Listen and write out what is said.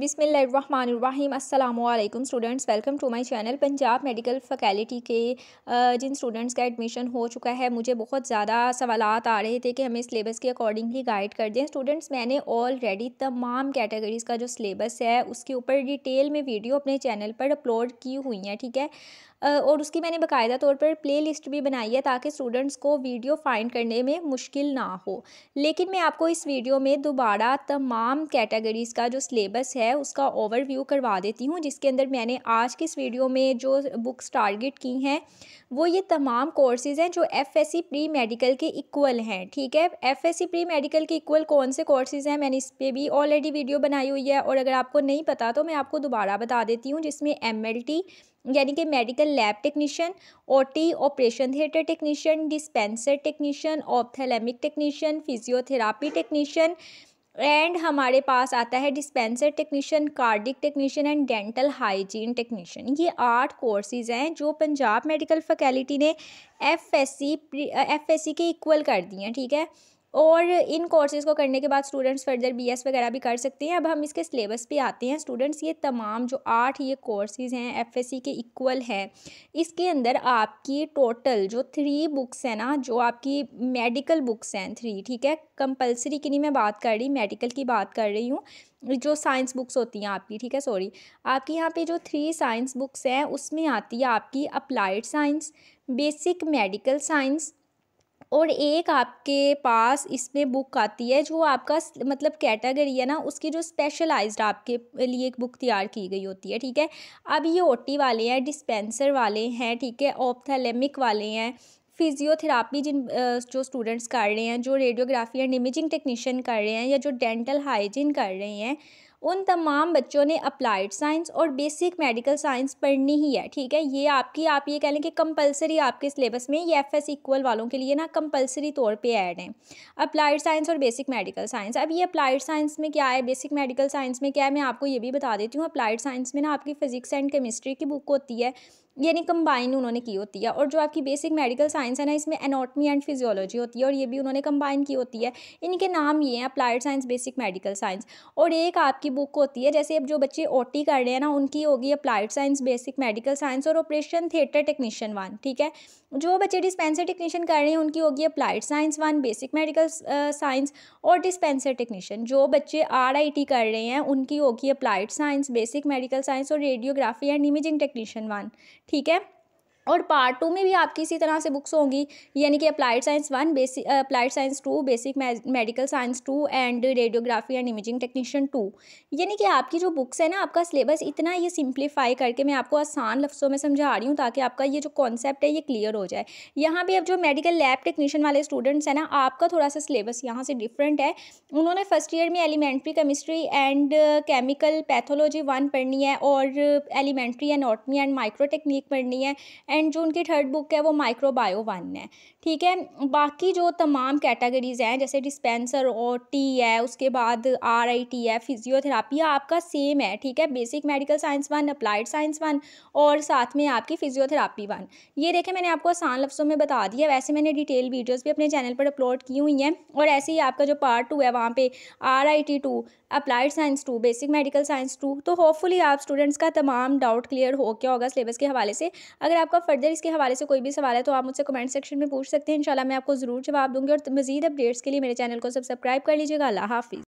बिसमीम अल्लाम students welcome to my channel Punjab medical faculty के जिन स्टूडेंट्स का एडमिशन हो चुका है मुझे बहुत ज़्यादा सवाल आ रहे थे कि हमें सिलेबस के अकॉर्डिंगली गाइड कर दें स्टूडेंट्स मैंने ऑलरेडी तमाम कैटेगरीज़ का जो सिलेबस है उसके ऊपर डिटेल में वीडियो अपने चैनल पर अपलोड की हुई हैं ठीक है और उसकी मैंने बाकायदा तौर पर लिस्ट भी बनाई है ताकि स्टूडेंट्स को वीडियो फाइंड करने में मुश्किल ना हो लेकिन मैं आपको इस वीडियो में दोबारा तमाम कैटेगरीज़ का जो सिलेबस है उसका ओवरव्यू करवा देती हूँ जिसके अंदर मैंने आज की इस वीडियो में जो बुक्स टारगेट की हैं वो ये तमाम कोर्सेज़ हैं जो F S C pre medical के इक्वल हैं ठीक है F S C pre medical के इक्वल कौन से कोर्सेज़ हैं मैंने इस पर भी ऑलरेडी वीडियो बनाई हुई है और अगर आपको नहीं पता तो मैं आपको दोबारा बता देती हूँ जिसमें एम एल टी यानी कि medical lab technician OT operation theatre technician dispenser technician ophthalmic technician physiotherapy technician and हमारे पास आता है dispenser technician cardiac technician and dental hygiene technician ये आठ कोर्सेज हैं जो पंजाब मेडिकल फैकल्टी ने F S C F S C के इक्वल कर दिए हैं ठीक है और इन कोर्सेज़ को करने के बाद स्टूडेंट्स फर्दर बीएस वगैरह भी कर सकते हैं अब हम इसके सिलेबस पे आते हैं स्टूडेंट्स ये तमाम जो आठ ये कोर्सेज़ हैं एफएससी के इक्वल हैं इसके अंदर आपकी टोटल जो थ्री बुक्स हैं ना जो आपकी मेडिकल बुक्स हैं थ्री ठीक है कंपलसरी की नहीं मैं बात कर रही मेडिकल की बात कर रही हूँ जो साइंस बुक्स होती हैं आपकी ठीक है सॉरी आपकी यहाँ पे जो थ्री साइंस बुक्स हैं उसमें आती है आपकी applied science basic medical science और एक आपके पास इसमें बुक आती है जो आपका मतलब कैटेगरी है ना उसकी जो स्पेशलाइज्ड आपके लिए एक बुक तैयार की गई होती है ठीक है अब ये ओटी वाले हैं डिस्पेंसर वाले हैं ठीक है ऑप्थेलेमिक वाले हैं फिजियोथेरापी जिन जो स्टूडेंट्स कर रहे हैं जो रेडियोग्राफी एंड इमेजिंग टेक्नीशियन कर रहे हैं या जो डेंटल हाइजीन कर रहे हैं उन तमाम बच्चों ने अप्लाइड साइंस और बेसिक मेडिकल साइंस पढ़नी ही है ठीक है ये आपकी आप ये कह लें कि कंपलसरी आपके सिलेबस में ये एफ एस इक्वल वालों के लिए ना कंपलसरी तौर पे ऐड हैं अप्लाइड साइंस और बेसिक मेडिकल साइंस अब ये अप्लाइड साइंस में क्या है बेसिक मेडिकल साइंस में क्या है मैं आपको ये भी बता देती हूँ अप्लाइड साइंस में ना आपकी फ़िज़िक्स एंड केमिस्ट्री की बुक होती है यानी कंबाइन उन्होंने की होती है और जो आपकी बेसिक मेडिकल साइंस है ना इसमें एनाटमी एंड फिजियोलॉजी होती है और ये भी उन्होंने कंबाइन की होती है इनके नाम ये हैं applied science basic medical science और एक आपकी बुक होती है जैसे अब जो बच्चे ओ कर रहे हैं ना उनकी होगी applied science basic medical science और ऑपरेशन थिएटर टेक्नीशियन वन ठीक है जो बच्चे डिस्पेंसर टेक्नीशियन कर रहे हैं उनकी होगी applied science one basic medical science और डिस्पेंसर टेक्नीशियन जो बच्चे आर कर रहे हैं उनकी होगी applied science basic medical science और radiography and imaging technician one ठीक है और पार्ट टू में भी आपकी इसी तरह से बुक्स होंगी यानी कि applied science one basic applied science two basic medical science two and radiography and imaging technician two यानी कि आपकी जो बुक्स है ना आपका सिलेबस इतना ये सिंप्लीफाई करके मैं आपको आसान लफ्ज़ों में समझा रही हूँ ताकि आपका ये जो कॉन्सेप्ट है ये क्लियर हो जाए यहाँ भी अब जो मेडिकल लैब टेक्नीशियन वाले स्टूडेंट्स हैं ना आपका थोड़ा सा सिलेबस यहाँ से डिफरेंट है उन्होंने फर्स्ट ईयर में elementary chemistry and chemical pathology one पढ़नी है और elementary anatomy and micro technique पढ़नी है एंड जो उनकी थर्ड बुक है वो माइक्रोबायो वन है ठीक है बाकी जो तमाम कैटेगरीज़ हैं जैसे डिस्पेंसर और टी है उसके बाद आर आई टी है फिजियोथेरापी आपका सेम है ठीक है basic medical science one applied science one और साथ में आपकी फिजियोथेरापी वन ये देखें मैंने आपको आसान लफ्ज़ों में बता दिया वैसे मैंने डिटेल वीडियोज़ भी अपने चैनल पर अपलोड की हुई हैं और ऐसे ही आपका जो पार्ट टू है वहाँ पर R I T two applied science two basic medical science two तो होपफुली आप स्टूडेंट्स का तमाम डाउट क्लियर हो गया होगा सिलेबस के हवाले से अगर आपका अलावा फर्दर इसके हवाले से कोई भी सवाल है तो आप मुझसे कमेंट सेक्शन में पूछ सकते हैं इंशाल्लाह मैं आपको ज़रूर जवाब दूंगी और मजीद अपडेट्स के लिए मेरे चैनल को सब्सक्राइब कर लीजिएगा अल्लाह हाफिज़